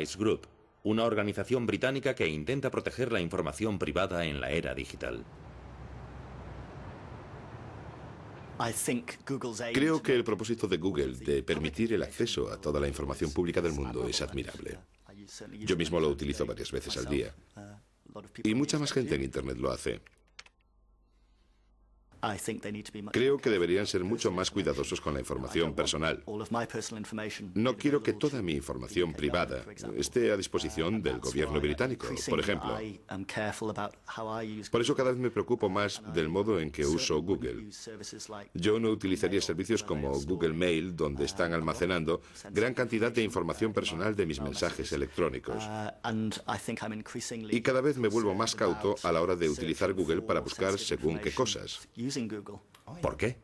Ice Group, una organización británica que intenta proteger la información privada en la era digital. Creo que el propósito de Google de permitir el acceso a toda la información pública del mundo es admirable. Yo mismo lo utilizo varias veces al día. Uh, y mucha más gente en Internet lo hace. Creo que deberían ser mucho más cuidadosos con la información personal. No quiero que toda mi información privada esté a disposición uh, del gobierno británico, por ejemplo. Por eso cada vez me preocupo más del modo en que uso Google. Yo no utilizaría servicios como Google Mail, donde uh, están almacenando gran cantidad de información personal de mis mensajes electrónicos. Uh, y cada vez me vuelvo más cauto a la hora de utilizar Google para buscar según qué cosas. ¿Por qué?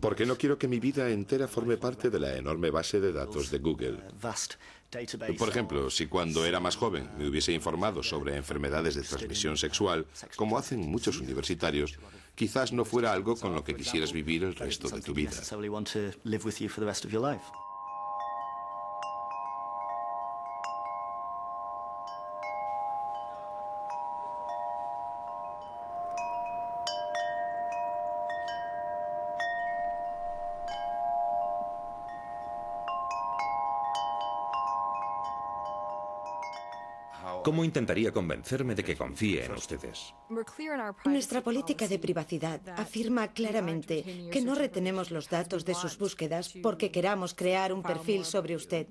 Porque no quiero que mi vida entera forme parte de la enorme base de datos de Google. Uh, Por ejemplo, si cuando era más joven me hubiese informado sobre enfermedades de transmisión sexual, como hacen muchos universitarios, quizás no fuera algo con lo que quisieras vivir el resto de tu vida. ¿Cómo intentaría convencerme de que confíe en ustedes? Nuestra política de privacidad afirma claramente que no retenemos los datos de sus búsquedas porque queramos crear un perfil sobre usted.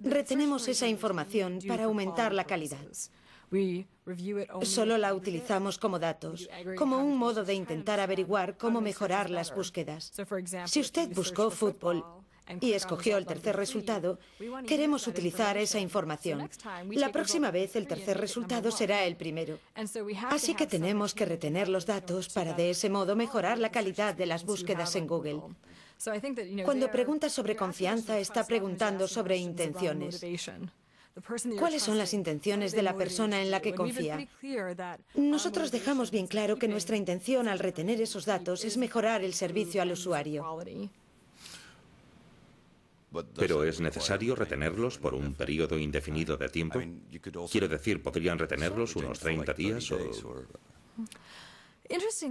Retenemos esa información para aumentar la calidad. Solo la utilizamos como datos, como un modo de intentar averiguar cómo mejorar las búsquedas. Si usted buscó fútbol y escogió el tercer resultado, queremos utilizar esa información. La próxima vez el tercer resultado será el primero. Así que tenemos que retener los datos para de ese modo mejorar la calidad de las búsquedas en Google. Cuando pregunta sobre confianza, está preguntando sobre intenciones. ¿Cuáles son las intenciones de la persona en la que confía? Nosotros dejamos bien claro que nuestra intención al retener esos datos es mejorar el servicio al usuario. Pero ¿es necesario retenerlos por un periodo indefinido de tiempo? Quiero decir, ¿podrían retenerlos unos 30 días o...?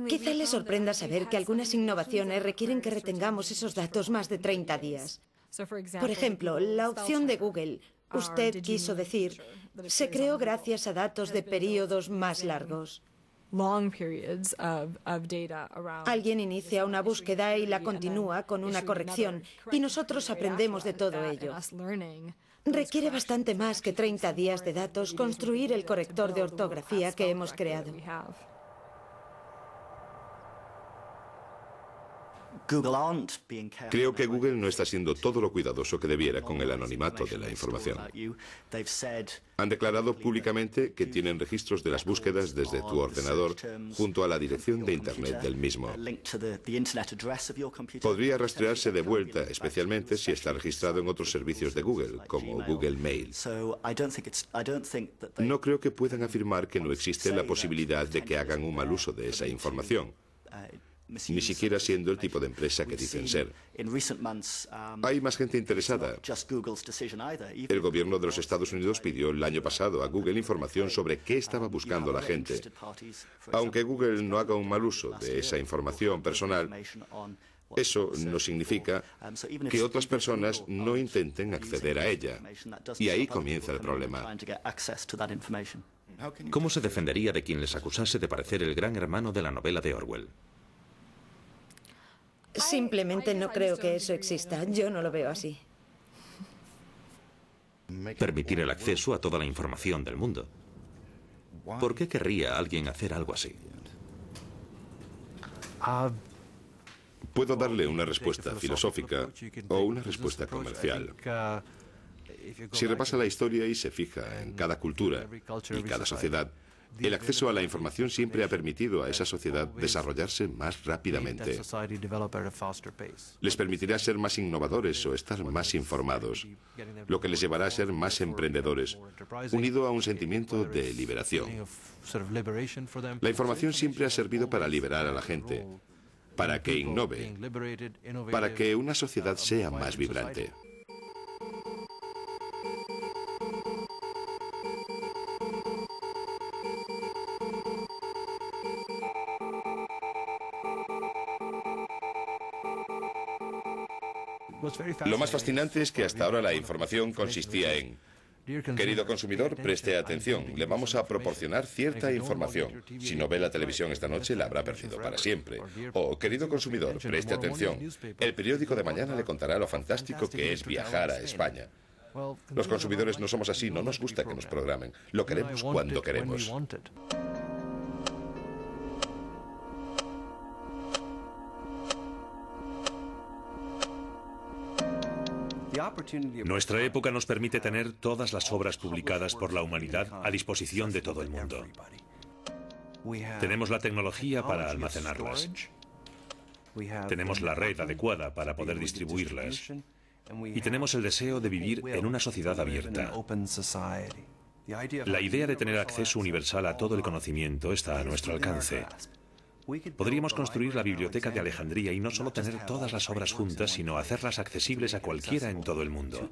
Quizá les sorprenda saber que algunas innovaciones requieren que retengamos esos datos más de 30 días. Por ejemplo, la opción de Google, usted quiso decir, se creó gracias a datos de periodos más largos. Alguien inicia una búsqueda y la continúa con una corrección y nosotros aprendemos de todo ello. Requiere bastante más que 30 días de datos construir el corrector de ortografía que hemos creado. Creo que Google no está siendo todo lo cuidadoso que debiera con el anonimato de la información. Han declarado públicamente que tienen registros de las búsquedas desde tu ordenador junto a la dirección de Internet del mismo. Podría rastrearse de vuelta, especialmente si está registrado en otros servicios de Google, como Google Mail. No creo que puedan afirmar que no existe la posibilidad de que hagan un mal uso de esa información. Uh, ni siquiera siendo el tipo de empresa que dicen ser. Um, Hay más gente interesada. El gobierno de los Estados Unidos pidió el año pasado a Google información sobre qué um, estaba buscando la gente. Aunque Google no haga un mal uso de esa información personal, eso no significa um, que otras personas no intenten acceder a ella. Y ahí comienza el problema. ¿Cómo se defendería de quien les acusase de parecer el gran hermano de la novela de Orwell? Simplemente no creo que eso exista. Yo no lo veo así. Permitir el acceso a toda la información del mundo. ¿Por qué querría alguien hacer algo así? Puedo darle una respuesta filosófica o una respuesta comercial. Si repasa la historia y se fija en cada cultura y cada sociedad, el acceso a la información siempre ha permitido a esa sociedad desarrollarse más rápidamente. Les permitirá ser más innovadores o estar más informados, lo que les llevará a ser más emprendedores, unido a un sentimiento de liberación. La información siempre ha servido para liberar a la gente, para que innove, para que una sociedad sea más vibrante. Lo más fascinante es que hasta ahora la información consistía en Querido consumidor, preste atención. Le vamos a proporcionar cierta información. Si no ve la televisión esta noche, la habrá perdido para siempre. O, querido consumidor, preste atención. El periódico de mañana le contará lo fantástico que es viajar a España. Los consumidores no somos así, no nos gusta que nos programen. Lo queremos cuando queremos. Nuestra época nos permite tener todas las obras publicadas por la humanidad a disposición de todo el mundo. Tenemos la tecnología para almacenarlas. Tenemos la red adecuada para poder distribuirlas. Y tenemos el deseo de vivir en una sociedad abierta. La idea de tener acceso universal a todo el conocimiento está a nuestro alcance. Podríamos construir la biblioteca de Alejandría y no solo tener todas las obras juntas, sino hacerlas accesibles a cualquiera en todo el mundo.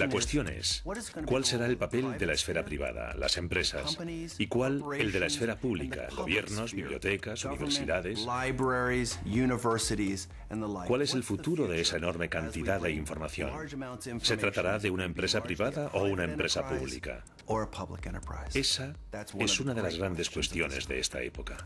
La cuestión es, ¿cuál será el papel de la esfera privada, las empresas, y cuál el de la esfera pública, gobiernos, bibliotecas, universidades? ¿Cuál es el futuro de esa enorme cantidad de información? ¿Se tratará de una empresa privada o una empresa pública? Esa es una de las grandes cuestiones de esta época.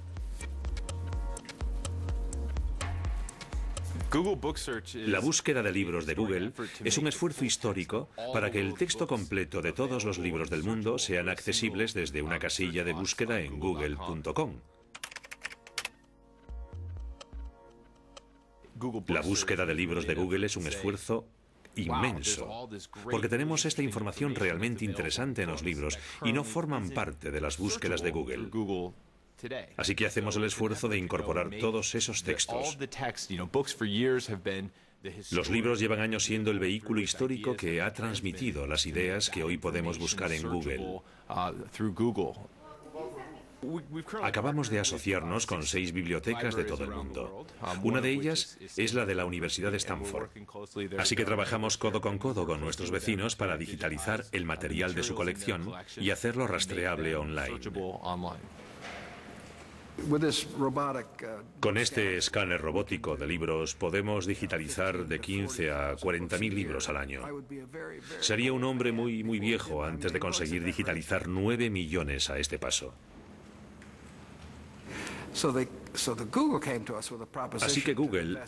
La búsqueda de libros de Google es un esfuerzo histórico para que el texto completo de todos los libros del mundo sean accesibles desde una casilla de búsqueda en google.com. La búsqueda de libros de Google es un esfuerzo inmenso, porque tenemos esta información realmente interesante en los libros y no forman parte de las búsquedas de Google. Así que hacemos el esfuerzo de incorporar todos esos textos. Los libros llevan años siendo el vehículo histórico que ha transmitido las ideas que hoy podemos buscar en Google. Uh, Acabamos de asociarnos con seis bibliotecas de todo el mundo. Uh, Una de ellas es la de la Universidad de Stanford. Así que trabajamos codo con codo con nuestros vecinos para digitalizar el material de su colección y hacerlo rastreable online. Uh, Con este escáner robótico de libros podemos digitalizar de 15 a 40.000 libros al año. Sería un hombre muy, muy viejo antes de conseguir digitalizar 9 millones a este paso. Así que Google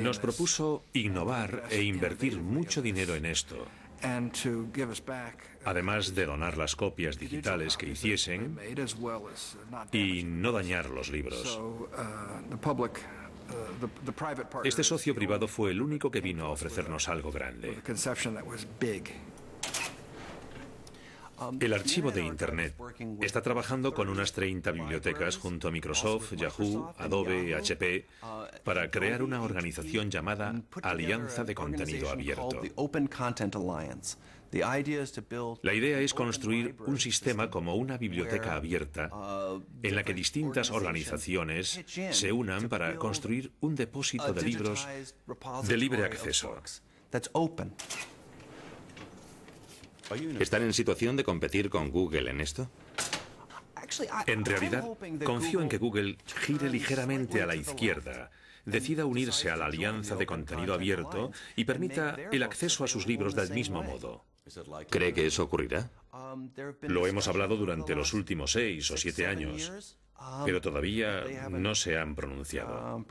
nos propuso innovar e invertir mucho dinero en esto Uh, además de donar las copias digitales que hiciesen uh, y no dañar los libros. Uh, este socio privado fue el único que vino a ofrecernos algo grande. El archivo de Internet está trabajando con unas 30 bibliotecas junto a Microsoft, Yahoo, Adobe, HP, para crear una organización llamada Alianza de Contenido Abierto. La idea es construir un sistema como una biblioteca abierta en la que distintas organizaciones se unan para construir un depósito de libros de libre acceso. ¿Están en situación de competir con Google en esto? En realidad, confío en que Google gire ligeramente a la izquierda, decida unirse a la alianza de contenido abierto y permita el acceso a sus libros del mismo modo. ¿Cree que eso ocurrirá? Um, Lo hemos hablado durante los últimos seis o siete años, pero um, todavía no se han pronunciado. Um,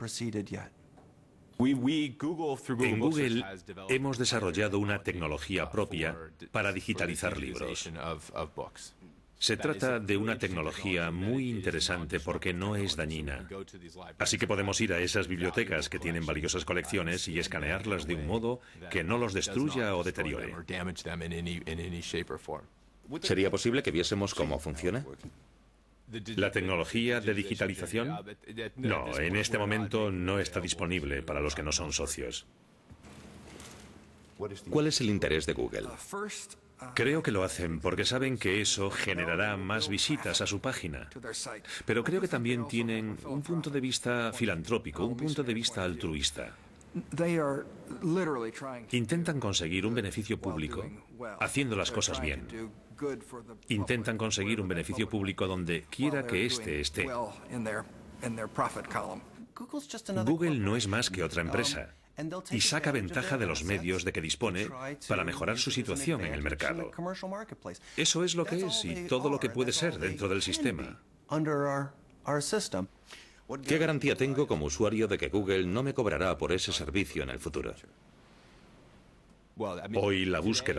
en Google hemos desarrollado una tecnología propia para digitalizar libros. Se trata de una tecnología muy interesante porque no es dañina. Así que podemos ir a esas bibliotecas que tienen valiosas colecciones y escanearlas de un modo que no los destruya o deteriore. ¿Sería posible que viésemos cómo funciona? ¿La tecnología de digitalización? No, en este momento no está disponible para los que no son socios. ¿Cuál es el interés de Google? Creo que lo hacen porque saben que eso generará más visitas a su página. Pero creo que también tienen un punto de vista filantrópico, un punto de vista altruista. Intentan conseguir un beneficio público haciendo las cosas bien intentan conseguir un beneficio público donde quiera que éste esté. Google no es más que otra empresa um, y saca ventaja de los medios de que dispone para mejorar su situación en el mercado. Eso es lo que es y todo lo que puede ser dentro del sistema. ¿Qué garantía tengo como usuario de que Google no me cobrará por ese servicio en el futuro? Hoy la búsqueda